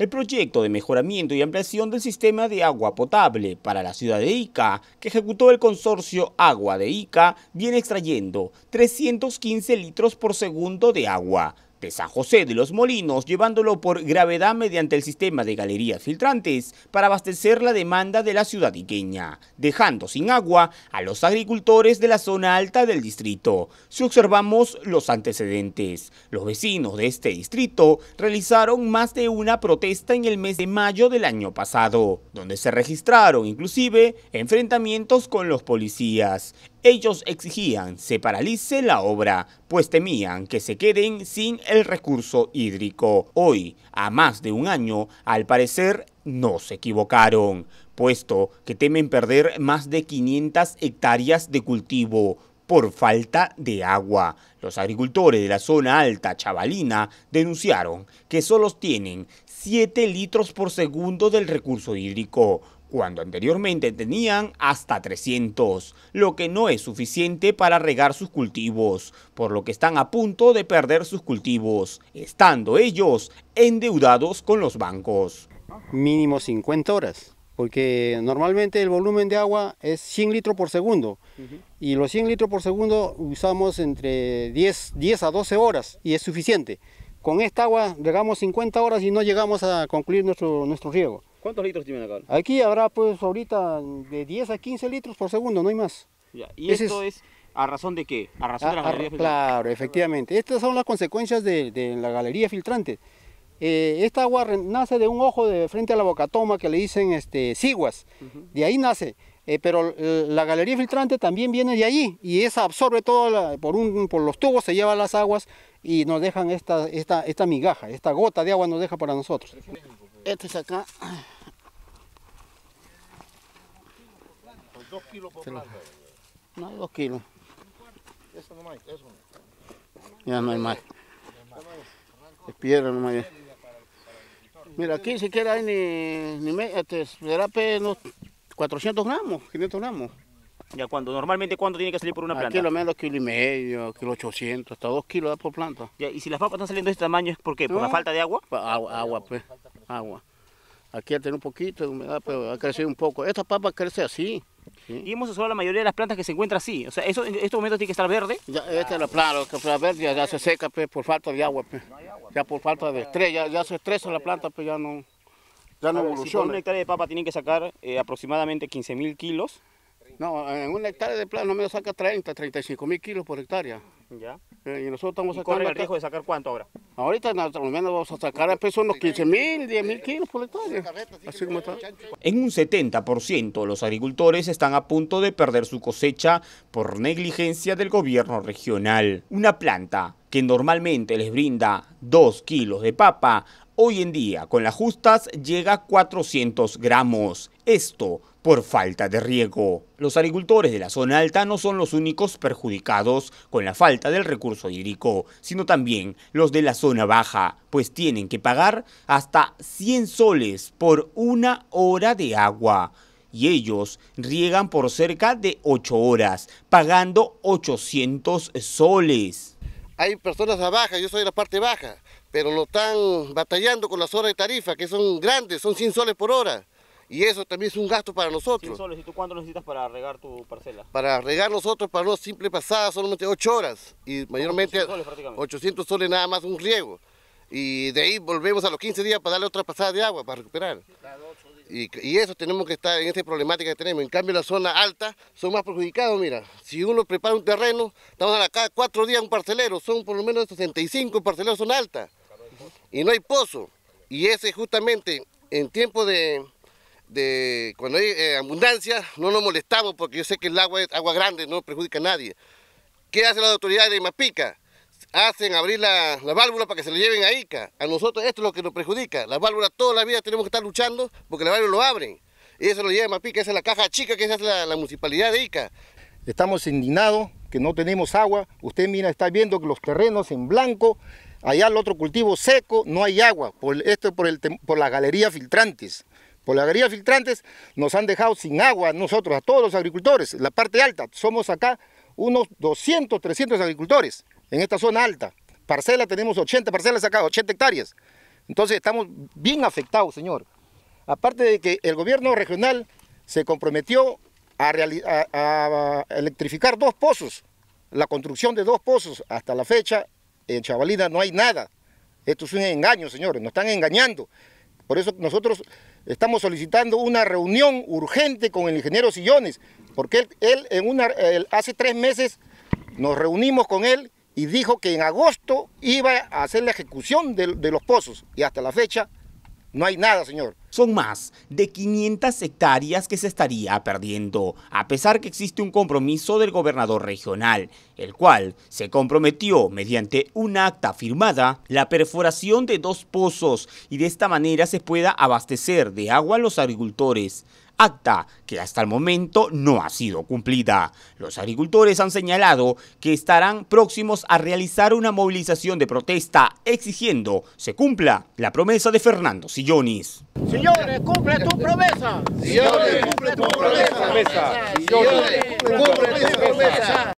el proyecto de mejoramiento y ampliación del sistema de agua potable para la ciudad de Ica, que ejecutó el consorcio Agua de Ica, viene extrayendo 315 litros por segundo de agua de San José de los Molinos, llevándolo por gravedad mediante el sistema de galerías filtrantes para abastecer la demanda de la ciudad iqueña, dejando sin agua a los agricultores de la zona alta del distrito. Si observamos los antecedentes, los vecinos de este distrito realizaron más de una protesta en el mes de mayo del año pasado, donde se registraron inclusive enfrentamientos con los policías. Ellos exigían se paralice la obra, pues temían que se queden sin el recurso hídrico. Hoy, a más de un año, al parecer no se equivocaron, puesto que temen perder más de 500 hectáreas de cultivo por falta de agua. Los agricultores de la zona alta chavalina denunciaron que solo tienen 7 litros por segundo del recurso hídrico, cuando anteriormente tenían hasta 300, lo que no es suficiente para regar sus cultivos, por lo que están a punto de perder sus cultivos, estando ellos endeudados con los bancos. Mínimo 50 horas, porque normalmente el volumen de agua es 100 litros por segundo, y los 100 litros por segundo usamos entre 10, 10 a 12 horas, y es suficiente. Con esta agua regamos 50 horas y no llegamos a concluir nuestro, nuestro riego. ¿Cuántos litros tienen acá? Aquí habrá pues ahorita de 10 a 15 litros por segundo, no hay más. ¿Y esto es... a razón de qué? A razón ah, de la ah, galería filtrante. Claro, efectivamente. Estas son las consecuencias de, la galería filtrante. Eh, esta agua nace de un ojo de frente a la bocatoma que le dicen este, ciguas. De ahí nace. Eh, pero la galería filtrante también viene de allí y esa absorbe todo por, un, por los tubos, se lleva las aguas y nos dejan esta, esta, esta migaja, esta gota de agua nos deja para nosotros. Este es acá. dos kilos por planta. No hay dos kilos. Eso no hay, eso no. Ya no hay más. Es piedra no Mira, aquí siquiera hay ni, ni este, será unos 400 gramos, 500 gramos. ¿Ya cuando Normalmente, ¿cuánto tiene que salir por una planta? Aquí lo menos kilo y medio, kilo 800, hasta dos kilos por planta. Ya, ¿Y si las papas están saliendo de este tamaño es por qué? ¿Por la falta de agua? Agua, agua pues agua. Aquí tiene un poquito de humedad, pero ha crecido un poco. Esta papa crece así. Y hemos usado la mayoría de las plantas que se encuentran así. O sea, eso, en estos momentos tiene que estar verde. Ya, esta es la planta, que está verde ya, se seca pues, por falta de pues. agua. Ya por falta de estrés, ya, se estresa la planta, pues ya no, ya no evoluciona. Si una hectárea de papa tienen que sacar eh, aproximadamente 15 mil kilos. No, en una hectárea de plano no me saca 30, 35 mil kilos por hectárea. Ya. Eh, y nosotros estamos ¿Y sacando... ¿Corre el riesgo de sacar cuánto ahora? Ahorita al menos vamos a sacar a ah, peso unos 15 mil, 10 mil kilos por hectárea. Así como está. En un 70% los agricultores están a punto de perder su cosecha por negligencia del gobierno regional. Una planta que normalmente les brinda 2 kilos de papa, hoy en día con las justas llega a 400 gramos. Esto por falta de riego. Los agricultores de la zona alta no son los únicos perjudicados con la falta del recurso hídrico, sino también los de la zona baja, pues tienen que pagar hasta 100 soles por una hora de agua. Y ellos riegan por cerca de 8 horas, pagando 800 soles hay personas abajo, yo soy de la parte baja, pero lo están batallando con las horas de tarifa, que son grandes, son 100 soles por hora. Y eso también es un gasto para nosotros. 100 soles, ¿y tú cuánto necesitas para regar tu parcela? Para regar nosotros, para una simple pasada, solamente 8 horas. Y mayormente 800 soles nada más un riego y de ahí volvemos a los 15 días para darle otra pasada de agua para recuperar. Y, eso tenemos que estar en esta problemática que tenemos. En cambio, la zona alta son más perjudicados, mira. Si uno prepara un terreno, estamos cada cuatro días un parcelero, son por lo menos 65 parceleros son altas. Y no hay pozo. Y ese justamente en tiempo de, de cuando hay eh, abundancia, no nos molestamos porque yo sé que el agua es agua grande, no perjudica a nadie. ¿Qué hace la autoridad de Mapica? hacen abrir la, la, válvula para que se lo lleven a ICA. A nosotros esto es lo que nos perjudica. La válvula toda la vida tenemos que estar luchando porque la válvula lo abren. Y eso lo lleva a Mapica, esa es la caja chica que se es la, municipalidad de ICA. Estamos indignados que no tenemos agua. Usted mira, está viendo que los terrenos en blanco, allá el otro cultivo seco, no hay agua. Por, esto por, por la galería filtrantes. Por la galería filtrantes nos han dejado sin agua nosotros, a todos los agricultores, la parte alta. Somos acá unos 200, 300 agricultores en esta zona alta. Parcela, tenemos 80 parcelas acá, 80 hectáreas. Entonces estamos bien afectados, señor. Aparte de que el gobierno regional se comprometió a, a, electrificar dos pozos, la construcción de dos pozos. Hasta la fecha, en Chavalina no hay nada. Esto es un engaño, señores, nos están engañando. Por eso nosotros estamos solicitando una reunión urgente con el ingeniero Sillones, porque él, hace tres meses nos reunimos con él y dijo que en agosto iba a hacer la ejecución de, los pozos. Y hasta la fecha no hay nada, señor. Son más de 500 hectáreas que se estaría perdiendo, a pesar que existe un compromiso del gobernador regional, el cual se comprometió mediante un acta firmada la perforación de dos pozos y de esta manera se pueda abastecer de agua a los agricultores acta que hasta el momento no ha sido cumplida. Los agricultores han señalado que estarán próximos a realizar una movilización de protesta exigiendo se cumpla la promesa de Fernando Sillonis. Señores, cumple tu promesa. Señores, cumple tu promesa. Señores, cumple tu promesa.